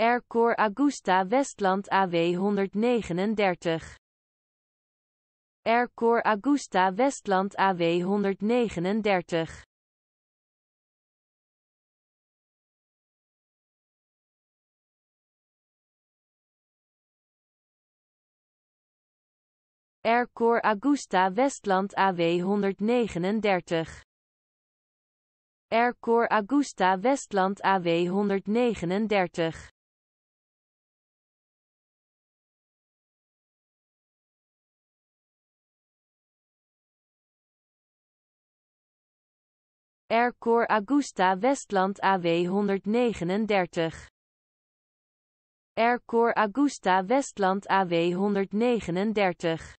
Aircor Augusta Westland AW 139. Aircor Augusta Westland AW 139. Aircor Augusta Westland AW 139. Aircor Augusta Westland AW 139. Erkoor Augusta Westland AW 139. Erkoor Augusta Westland AW 139.